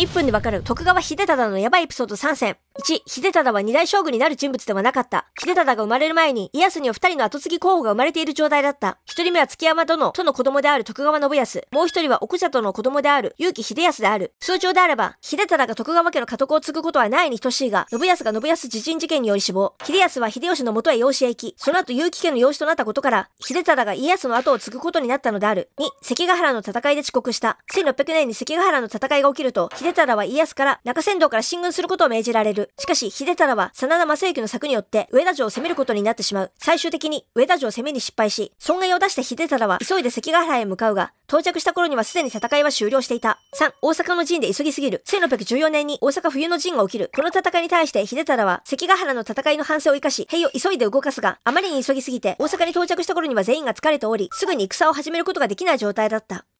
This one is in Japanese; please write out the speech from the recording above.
1分でわかる徳川秀忠のヤバいエピソード3選。1、秀忠は二大将軍になる人物ではなかった。秀忠が生まれる前に、家康には二人の後継ぎ候補が生まれている状態だった。一人目は築山殿との子供である徳川信康。もう一人は奥里の子供である結城秀康である。通常であれば、秀忠が徳川家の家督を継ぐことはないに等しいが、信康が信康自陣事件により死亡。秀康は秀吉の元へ養子へ行き、その後結城家の養子となったことから、秀忠が家康の後を継ぐことになったのである。2、関ヶ原の戦いで遅刻した。1600年に関ヶ原の戦いが起きると、秀忠は家康から中山道から進軍することを命じられる。しかし、秀忠は真田正幸の策によって上田城を攻めることになってしまう。最終的に上田城を攻めに失敗し、損害を出した秀忠は急いで関ヶ原へ向かうが、到着した頃にはすでに戦いは終了していた。3、大阪の陣で急ぎすぎる。1614年に大阪冬の陣が起きる。この戦いに対して秀忠は関ヶ原の戦いの反省を生かし、兵を急いで動かすが、あまりに急ぎすぎて大阪に到着した頃には全員が疲れており、すぐに戦を始めることができない状態だった。